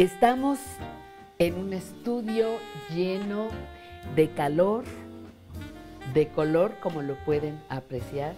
Estamos en un estudio lleno de calor, de color, como lo pueden apreciar,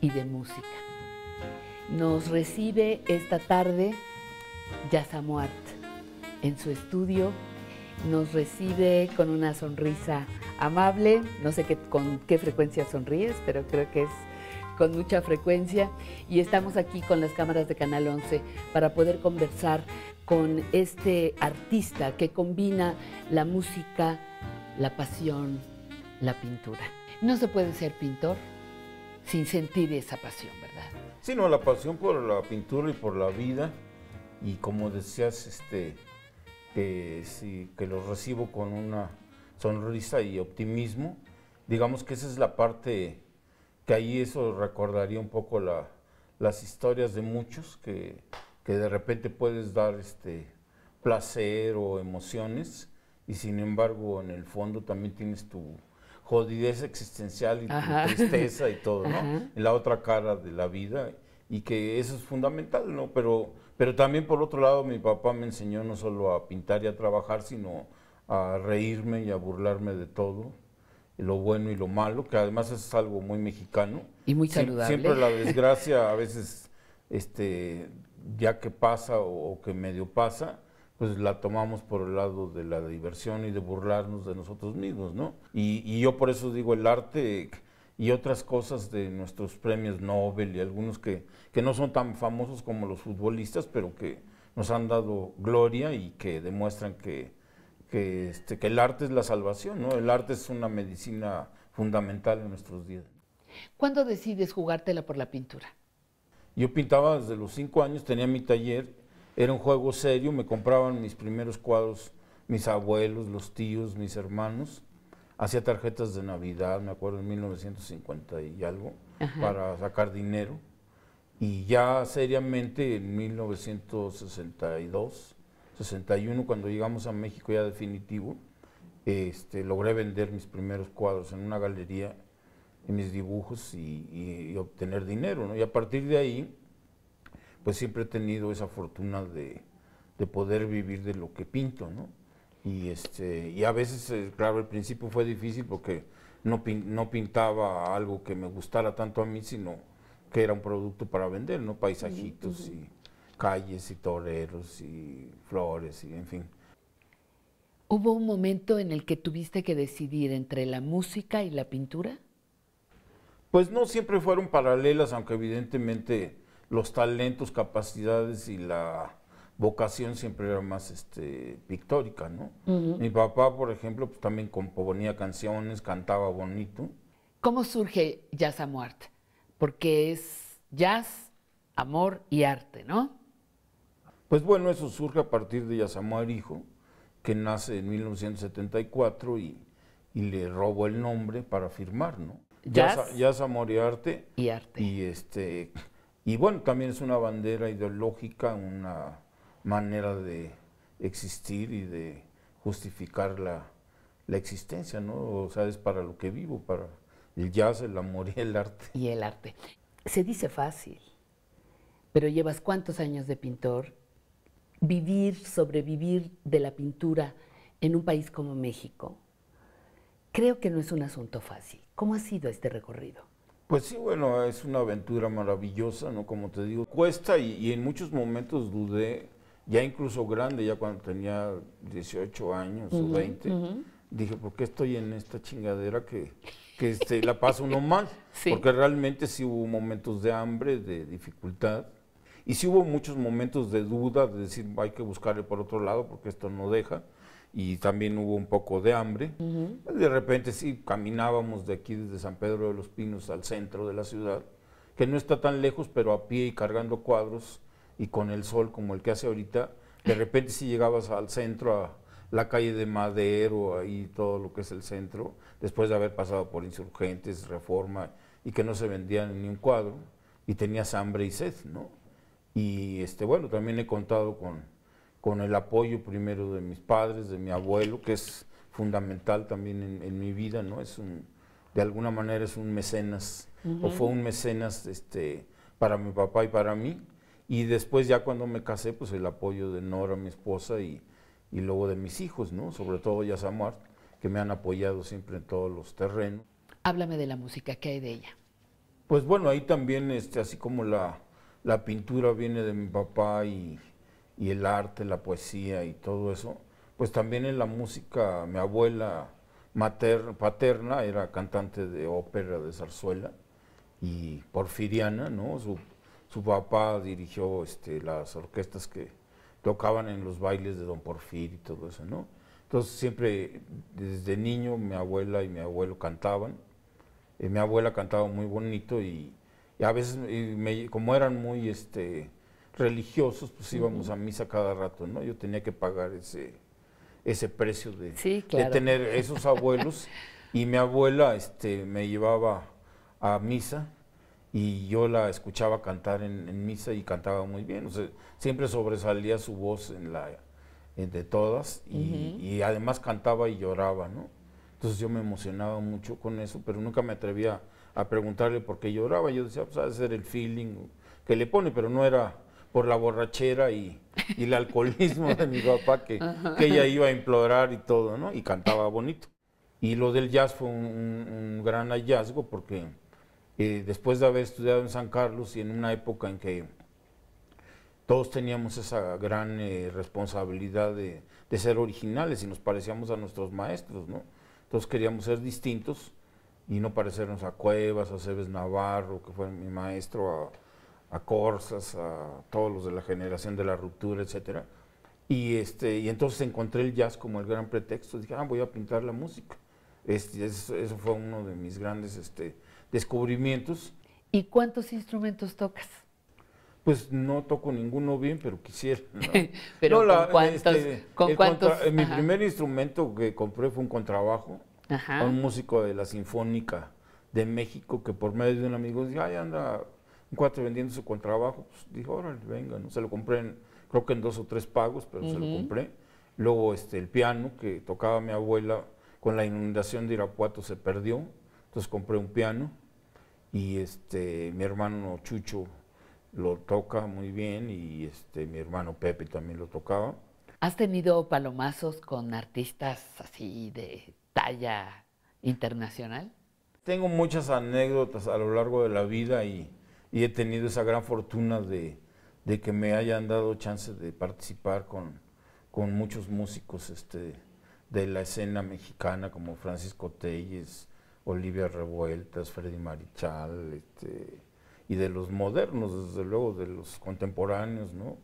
y de música. Nos recibe esta tarde Yasamuat en su estudio. Nos recibe con una sonrisa amable. No sé qué, con qué frecuencia sonríes, pero creo que es con mucha frecuencia. Y estamos aquí con las cámaras de Canal 11 para poder conversar con este artista que combina la música, la pasión, la pintura. No se puede ser pintor sin sentir esa pasión, ¿verdad? Sí, no, la pasión por la pintura y por la vida. Y como decías, este, que, sí, que lo recibo con una sonrisa y optimismo. Digamos que esa es la parte que ahí eso recordaría un poco las historias de muchos que que de repente puedes dar este placer o emociones y sin embargo en el fondo también tienes tu jodidez existencial y tu tristeza y todo, ¿no? En La otra cara de la vida y que eso es fundamental, ¿no? Pero, pero también por otro lado mi papá me enseñó no solo a pintar y a trabajar, sino a reírme y a burlarme de todo lo bueno y lo malo, que además es algo muy mexicano. Y muy saludable. siempre la desgracia a veces este, ya que pasa o, que medio pasa, pues la tomamos por el lado de la diversión y de burlarnos de nosotros mismos, ¿no? Y, yo por eso digo el arte y otras cosas de nuestros premios Nobel y algunos que, que no son tan famosos como los futbolistas, pero que nos han dado gloria y que demuestran que, este, que el arte es la salvación, ¿no? El arte es una medicina fundamental en nuestros días. ¿Cuándo decides jugártela por la pintura? Yo pintaba desde los cinco años, tenía mi taller, era un juego serio, me compraban mis primeros cuadros mis abuelos, los tíos, mis hermanos. Hacía tarjetas de Navidad, me acuerdo, en 1950 y algo, para sacar dinero. Y ya seriamente en 1962, 61, cuando llegamos a México ya definitivo, este, logré vender mis primeros cuadros en una galería en mis dibujos y, obtener dinero. ¿no? Y a partir de ahí, pues siempre he tenido esa fortuna de, poder vivir de lo que pinto. ¿no? Y, este, y a veces, eh, claro, al principio fue difícil porque no, no pintaba algo que me gustara tanto a mí, sino que era un producto para vender, ¿no? Paisajitos y calles y toreros y flores y en fin. ¿Hubo un momento en el que tuviste que decidir entre la música y la pintura? pues no siempre fueron paralelas, aunque evidentemente los talentos, capacidades y la vocación siempre era más este, pictórica, ¿no? Mi papá, por ejemplo, pues, también componía canciones, cantaba bonito. ¿Cómo surge Jazz Porque es jazz, amor y arte, ¿no? Pues bueno, eso surge a partir de Amor Hijo, que nace en 1974 y, y le robó el nombre para firmar, ¿no? jazz, jazz, amor y arte. Y arte. Y, este, y bueno, también es una bandera ideológica, una manera de existir y de justificar la, la existencia, ¿no? O sea, es para lo que vivo, para el jazz, el amor y el arte. Y el arte. Se dice fácil, pero llevas cuántos años de pintor. Vivir, sobrevivir de la pintura en un país como México, creo que no es un asunto fácil. ¿Cómo ha sido este recorrido? Pues sí, bueno, es una aventura maravillosa, ¿no? Como te digo, cuesta y, en muchos momentos dudé, ya incluso grande, ya cuando tenía 18 años o 20, dije, ¿por qué estoy en esta chingadera que, que este, la pasa uno mal? Porque realmente sí hubo momentos de hambre, de dificultad, y sí hubo muchos momentos de duda, de decir, hay que buscarle por otro lado porque esto no deja y también hubo un poco de hambre. De repente sí, caminábamos de aquí desde San Pedro de los Pinos al centro de la ciudad, que no está tan lejos, pero a pie y cargando cuadros y con el sol como el que hace ahorita, de repente si sí llegabas al centro, a la calle de Madero, ahí todo lo que es el centro, después de haber pasado por insurgentes, reforma, y que no se vendían ni un cuadro, y tenías hambre y sed, ¿no? Y este, bueno, también he contado con con el apoyo primero de mis padres, de mi abuelo, que es fundamental también en, mi vida, ¿no? Es un, de alguna manera es un mecenas, o fue un mecenas este, para mi papá y para mí. Y después ya cuando me casé, pues el apoyo de Nora, mi esposa, y, y luego de mis hijos, ¿no? Sobre todo ya Yasamar, que me han apoyado siempre en todos los terrenos. Háblame de la música, ¿qué hay de ella? Pues bueno, ahí también, este, así como la, la pintura viene de mi papá y, y el arte, la poesía y todo eso, pues también en la música, mi abuela materna, paterna era cantante de ópera de zarzuela y porfiriana, ¿no? Su, su papá dirigió este, las orquestas que tocaban en los bailes de Don Porfir y todo eso, ¿no? Entonces siempre desde niño mi abuela y mi abuelo cantaban. Eh, mi abuela cantaba muy bonito y, a veces eh, como eran muy este, religiosos, pues íbamos a misa cada rato, ¿no? Yo tenía que pagar ese, ese precio de, tener esos abuelos. y mi abuela este, me llevaba a misa y yo la escuchaba cantar en, misa y cantaba muy bien. O sea, siempre sobresalía su voz en la, entre todas y, además cantaba y lloraba, ¿no? Entonces yo me emocionaba mucho con eso, pero nunca me atrevía a preguntarle por qué lloraba. Yo decía, pues, a ser el feeling que le pone, pero no era por la borrachera y, el alcoholismo de mi papá, que, ella iba a implorar y todo, ¿no? Y cantaba bonito. Y lo del jazz fue un, gran hallazgo porque eh, después de haber estudiado en San Carlos y en una época en que todos teníamos esa gran eh, responsabilidad de, ser originales y nos parecíamos a nuestros maestros, ¿no? Todos queríamos ser distintos y no parecernos a Cuevas, a Cebes Navarro, que fue mi maestro, a a Corsas, a todos los de la generación de la ruptura, etc. Y, este, y entonces encontré el jazz como el gran pretexto. Dije, ah, voy a pintar la música. Este, eso, fue uno de mis grandes este, descubrimientos. ¿Y cuántos instrumentos tocas? Pues no toco ninguno bien, pero quisiera. pero ¿con cuántos? Este, ¿con eh, mi primer instrumento que compré fue un contrabajo un músico de la Sinfónica de México que por medio de un amigo dijo, ay, anda un cuate vendiendo su contrabajo, pues dijo, órale, venga, ¿no? se lo compré, creo que en dos o tres pagos, pero se lo compré. Luego este, el piano que tocaba mi abuela con la inundación de Irapuato se perdió, entonces compré un piano y este, mi hermano Chucho lo toca muy bien y este, mi hermano Pepe también lo tocaba. ¿Has tenido palomazos con artistas así de talla internacional? Tengo muchas anécdotas a lo largo de la vida y y he tenido esa gran fortuna de, que me hayan dado chance de participar con, con muchos músicos este, de la escena mexicana como Francisco Telles, Olivia Revueltas, Freddy Marichal, este, y de los modernos, desde luego, de los contemporáneos, ¿no?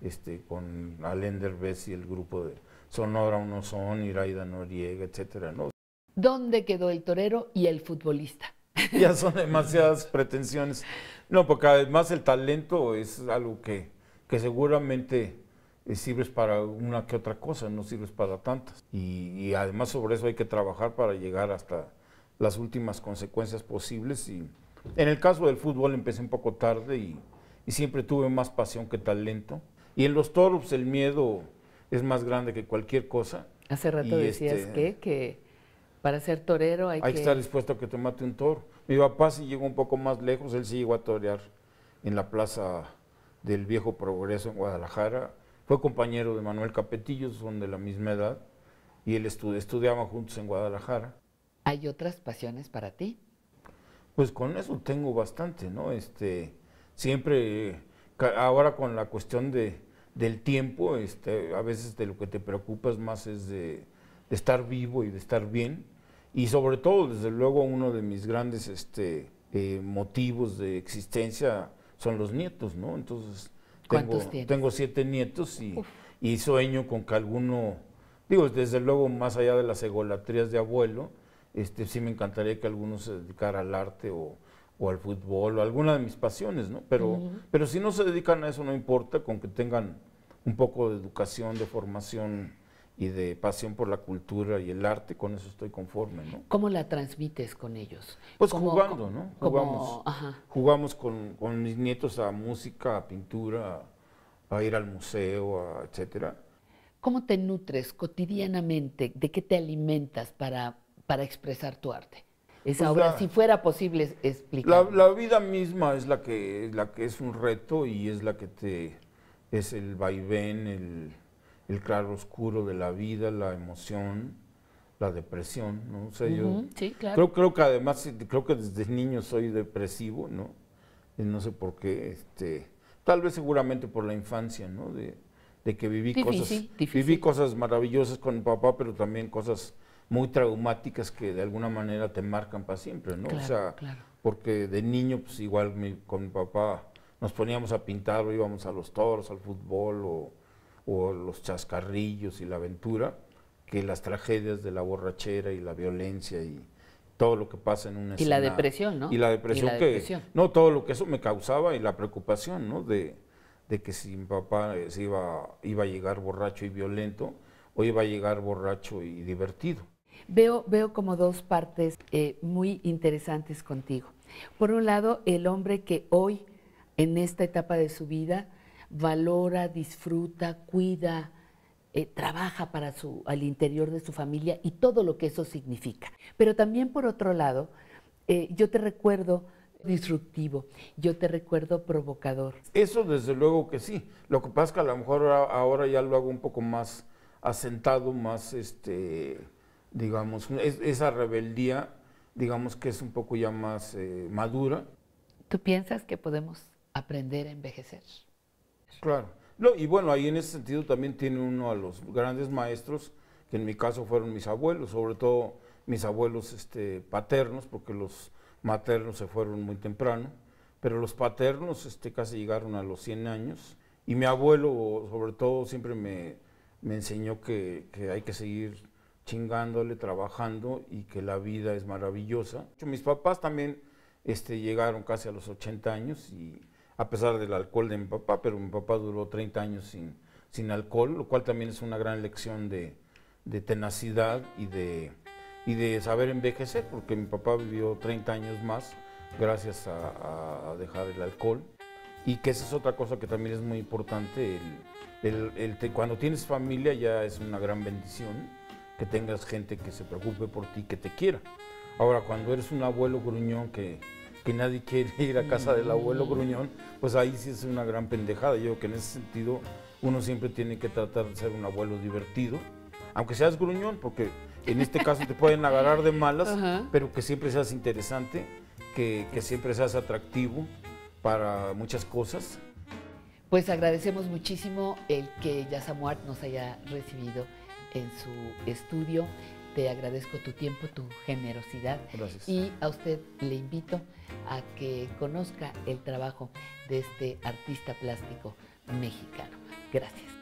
Este, con Alender Bess y el grupo de Sonora Uno Son, Iraida Noriega, etcétera, ¿no? ¿Dónde quedó el torero y el futbolista? ya son demasiadas pretensiones. No, porque además el talento es algo que, que seguramente eh, sirves para una que otra cosa, no sirves para tantas. Y, además sobre eso hay que trabajar para llegar hasta las últimas consecuencias posibles. Y en el caso del fútbol empecé un poco tarde y, siempre tuve más pasión que talento. Y en los toros el miedo es más grande que cualquier cosa. Hace rato decías este, que, que para ser torero hay, que... que estar dispuesto a que te mate un toro. Mi papá sí llegó un poco más lejos, él sí llegó a torear en la Plaza del Viejo Progreso en Guadalajara. Fue compañero de Manuel Capetillo, son de la misma edad, y él estudiaba juntos en Guadalajara. ¿Hay otras pasiones para ti? Pues con eso tengo bastante, ¿no? Este, siempre, ahora con la cuestión de, del tiempo, este, a veces de lo que te preocupas más es de estar vivo y de estar bien y sobre todo, desde luego, uno de mis grandes este, eh, motivos de existencia son los nietos, ¿no? Entonces, tengo, tengo siete nietos y, sueño con que alguno, digo, desde luego, más allá de las egolatrías de abuelo, este, sí me encantaría que alguno se dedicara al arte o, al fútbol o alguna de mis pasiones, ¿no? Pero, pero si no se dedican a eso, no importa, con que tengan un poco de educación, de formación y de pasión por la cultura y el arte, con eso estoy conforme, ¿no? ¿Cómo la transmites con ellos? Pues jugando, ¿no? Jugamos, jugamos con, mis nietos a música, a pintura, a ir al museo, etcétera. ¿Cómo te nutres cotidianamente? ¿De qué te alimentas para, para expresar tu arte? Esa pues si fuera posible explicar. La, vida misma es la que, la que es un reto y es la que te es el vaivén, el el claro oscuro de la vida, la emoción, la depresión, ¿no? sé yo creo, que además, creo que desde niño soy depresivo, ¿no? no sé por qué, este, tal vez seguramente por la infancia, ¿no? De, que viví cosas, cosas maravillosas con mi papá, pero también cosas muy traumáticas que de alguna manera te marcan para siempre, ¿no? o sea, porque de niño, pues igual con mi papá nos poníamos a pintar o íbamos a los toros, al fútbol o o los chascarrillos y la aventura que las tragedias de la borrachera y la violencia y todo lo que pasa en una escena. Y la depresión, ¿no? Y la depresión, que no todo lo que eso me causaba y la preocupación, ¿no? De, de que si mi papá eh, se iba, iba a llegar borracho y violento o iba a llegar borracho y divertido. Veo, veo como dos partes eh, muy interesantes contigo. Por un lado, el hombre que hoy, en esta etapa de su vida, valora, disfruta, cuida, eh, trabaja para su, al interior de su familia y todo lo que eso significa. Pero también por otro lado, eh, yo te recuerdo disruptivo, yo te recuerdo provocador. Eso desde luego que sí. Lo que pasa es que a lo mejor ahora ya lo hago un poco más asentado, más este, digamos, esa rebeldía, digamos que es un poco ya más eh, madura. ¿Tú piensas que podemos aprender a envejecer? Claro. No, y bueno, ahí en ese sentido también tiene uno a los grandes maestros, que en mi caso fueron mis abuelos, sobre todo mis abuelos este, paternos, porque los maternos se fueron muy temprano, pero los paternos este, casi llegaron a los 100 años. Y mi abuelo, sobre todo, siempre me, enseñó que, hay que seguir chingándole, trabajando y que la vida es maravillosa. Mis papás también este, llegaron casi a los 80 años y a pesar del alcohol de mi papá, pero mi papá duró 30 años sin, sin alcohol, lo cual también es una gran lección de, tenacidad y de, y de saber envejecer, porque mi papá vivió 30 años más gracias a, dejar el alcohol. Y que esa es otra cosa que también es muy importante, el, cuando tienes familia ya es una gran bendición que tengas gente que se preocupe por ti, que te quiera. Ahora, cuando eres un abuelo gruñón que que nadie quiere ir a casa del abuelo mm. gruñón, pues ahí sí es una gran pendejada. Yo creo que en ese sentido uno siempre tiene que tratar de ser un abuelo divertido, aunque seas gruñón, porque en este caso te pueden agarrar de malas, pero que siempre seas interesante, que, que siempre seas atractivo para muchas cosas. Pues agradecemos muchísimo el que Yasamuart nos haya recibido en su estudio te agradezco tu tiempo, tu generosidad. Y a usted le invito a que conozca el trabajo de este artista plástico mexicano. Gracias.